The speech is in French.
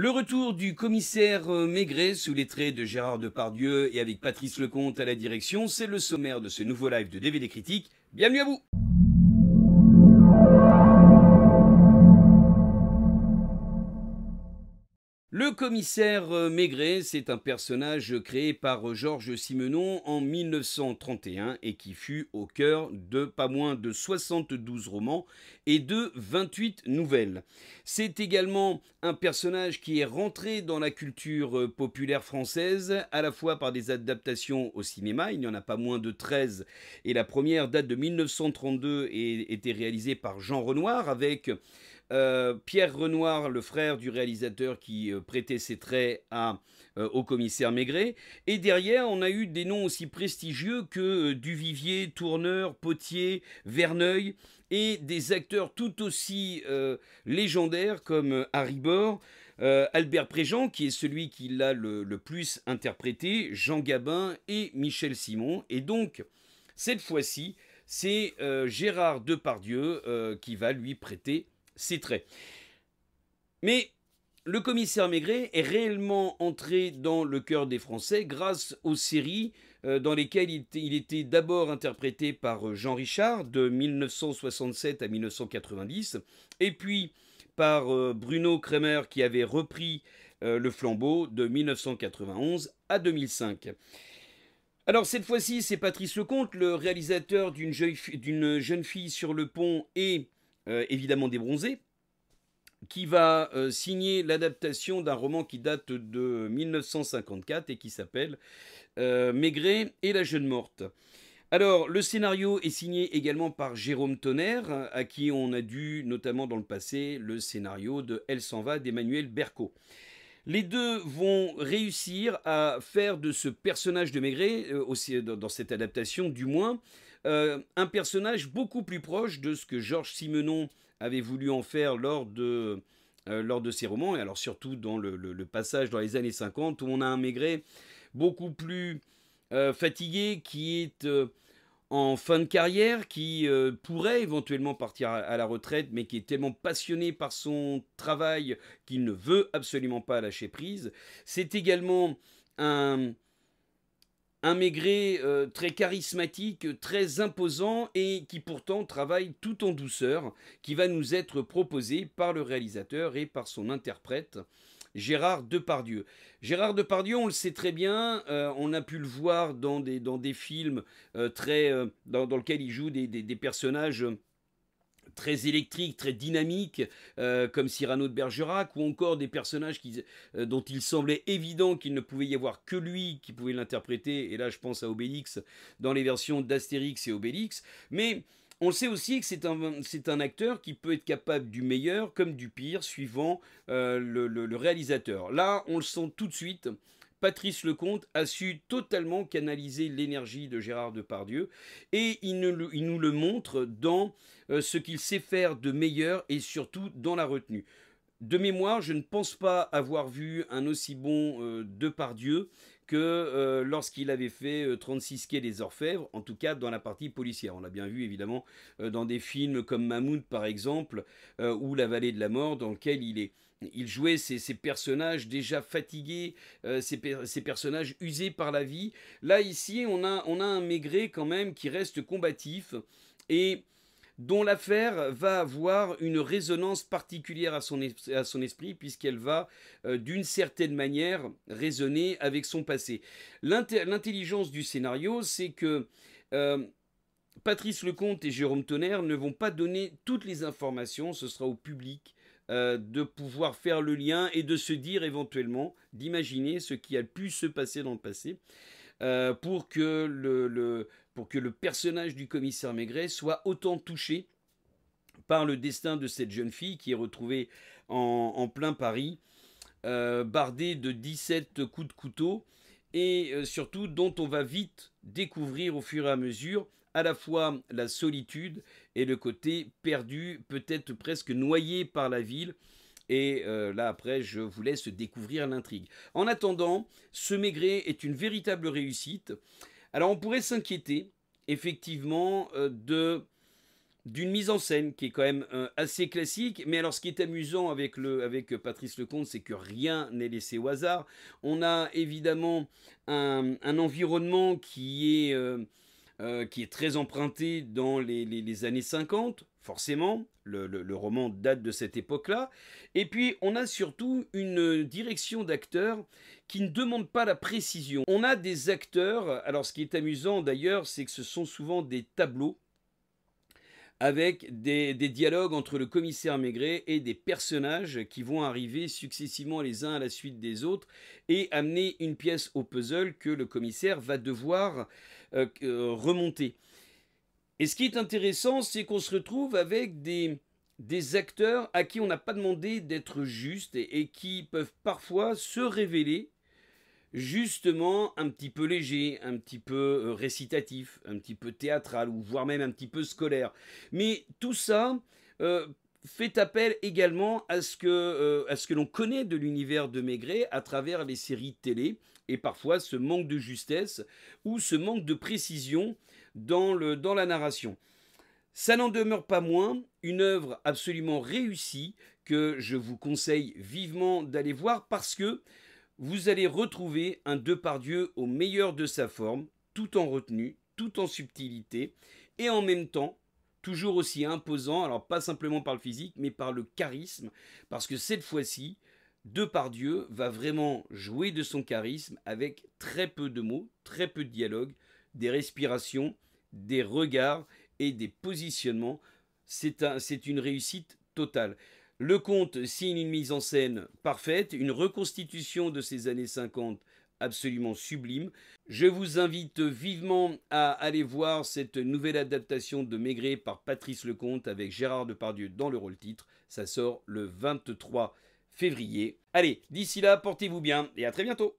Le retour du commissaire euh, Maigret sous les traits de Gérard Depardieu et avec Patrice Lecomte à la direction, c'est le sommaire de ce nouveau live de DVD Critique. Bienvenue à vous Le commissaire euh, Maigret, c'est un personnage créé par euh, Georges Simenon en 1931 et qui fut au cœur de pas moins de 72 romans et de 28 nouvelles. C'est également un personnage qui est rentré dans la culture euh, populaire française, à la fois par des adaptations au cinéma, il n'y en a pas moins de 13, et la première date de 1932 et était réalisée par Jean Renoir avec euh, Pierre Renoir, le frère du réalisateur qui euh, prêtait ses traits à, euh, au commissaire Maigret. Et derrière, on a eu des noms aussi prestigieux que Duvivier, Tourneur, Potier, Verneuil et des acteurs tout aussi légendaires comme Harry Bord, Albert Préjean, qui est celui qui l'a le, plus interprété, Jean Gabin et Michel Simon. Et donc, cette fois-ci, c'est Gérard Depardieu qui va lui prêter très. Mais le commissaire Maigret est réellement entré dans le cœur des Français grâce aux séries euh, dans lesquelles il était d'abord interprété par euh, Jean Richard de 1967 à 1990, et puis par euh, Bruno Kremer qui avait repris le flambeau de 1991 à 2005. Alors cette fois-ci, c'est Patrice Lecomte, le réalisateur d'une jeune fille sur le pont et euh, évidemment des bronzés, qui va euh, signer l'adaptation d'un roman qui date de 1954 et qui s'appelle euh, Maigret et la jeune morte. Alors, le scénario est signé également par Jérôme Tonnerre, à qui on a dû notamment dans le passé le scénario de Elle s'en va d'Emmanuel Berco. Les deux vont réussir à faire de ce personnage de Maigret, aussi, dans cette adaptation du moins, euh, un personnage beaucoup plus proche de ce que Georges Simenon avait voulu en faire lors de, euh, lors de ses romans, et alors surtout dans le, passage dans les années 50, où on a un Maigret beaucoup plus euh, fatigué, qui est en fin de carrière, qui pourrait éventuellement partir à, la retraite, mais qui est tellement passionné par son travail qu'il ne veut absolument pas lâcher prise. C'est également un, un maigret euh, très charismatique, très imposant et qui pourtant travaille tout en douceur, qui va nous être proposé par le réalisateur et par son interprète. Gérard Depardieu. Gérard Depardieu, on le sait très bien, euh, on a pu le voir dans des, dans des films euh, très, dans, lesquels il joue des personnages très électrique, très dynamique, euh, comme Cyrano de Bergerac, ou encore des personnages euh, dont il semblait évident qu'il ne pouvait y avoir que lui qui pouvait l'interpréter, et là je pense à Obélix dans les versions d'Astérix et Obélix, mais... On sait aussi que c'est un, acteur qui peut être capable du meilleur comme du pire suivant euh, le, réalisateur. Là, on le sent tout de suite Patrice Lecomte a su totalement canaliser l'énergie de Gérard Depardieu et il, nous le montre dans euh, ce qu'il sait faire de meilleur et surtout dans la retenue. De mémoire, je ne pense pas avoir vu un aussi bon euh, Depardieu que euh, lorsqu'il avait fait 36 euh, quais des Orfèvres, en tout cas dans la partie policière. On l'a bien vu évidemment euh, dans des films comme Mammouth », par exemple, ou La vallée de la mort, dans lequel il jouait ces, personnages déjà fatigués, ces, personnages usés par la vie. Là, ici, on a, on a un Maigret quand même qui reste combatif et dont l'affaire va avoir une résonance particulière à son, à son esprit, puisqu'elle va, euh, d'une certaine manière, résonner avec son passé. L'intelligence du scénario, c'est que... Euh, Patrice Lecomte et Jérôme Tonnerre ne vont pas donner toutes les informations, ce sera au public euh, de pouvoir faire le lien et de se dire éventuellement, d'imaginer ce qui a pu se passer dans le passé, pour que le, pour que le personnage du commissaire Maigret soit autant touché par le destin de cette jeune fille qui est retrouvée en, plein Paris, euh, bardée de 17 coups de couteau, et euh, surtout dont on va vite découvrir au fur et à mesure à la fois la solitude et le côté perdu, peut-être presque noyé par la ville. Et euh, là après, je vous laisse découvrir l'intrigue. En attendant, ce Maigret est une véritable réussite. Alors on pourrait s'inquiéter effectivement euh, d'une mise en scène qui est quand même euh, assez classique. Mais alors, ce qui est amusant avec, le, avec Patrice Lecomte, c'est que rien n'est laissé au hasard. On a évidemment un, environnement euh, qui est, très emprunté dans les années 50. Forcément, le, roman date de cette époque-là. Et puis, on a surtout une direction d'acteurs qui ne demande pas la précision. On a des acteurs, alors ce qui est amusant d'ailleurs, c'est que ce sont souvent des tableaux avec des, dialogues entre le commissaire Maigret et des personnages qui vont arriver successivement les uns à la suite des autres et amener une pièce au puzzle que le commissaire va devoir euh, euh, remonter. Et ce qui est intéressant, c'est qu'on se retrouve avec des, acteurs à qui on n'a pas demandé d'être juste et, qui peuvent parfois se révéler justement un petit peu léger, un petit peu euh, récitatif, un petit peu théâtral ou voire même un petit peu scolaire. Mais tout ça euh, fait appel également à ce que, euh, que l'on connaît de l'univers de Maigret à travers les séries télé, et parfois ce manque de justesse ou ce manque de précision dans, le, dans la narration. Ça n'en demeure pas moins une œuvre absolument réussie que je vous conseille vivement d'aller voir parce que vous allez retrouver un Depardieu au meilleur de sa forme, tout en retenue, tout en subtilité, et en même temps toujours aussi imposant, alors pas simplement par le physique, mais par le charisme, parce que cette fois-ci, Depardieu va vraiment jouer de son charisme avec très peu de mots, très peu de dialogues, des respirations, des regards et des positionnements. C'est une réussite totale. Le comte signe une mise en scène parfaite, une reconstitution de ces années 50 absolument sublime. Je vous invite vivement à aller voir cette nouvelle adaptation de Maigret par Patrice Lecomte avec Gérard Depardieu dans le rôle titre. Ça sort le 23 février. Allez, d'ici là, portez-vous bien et à très bientôt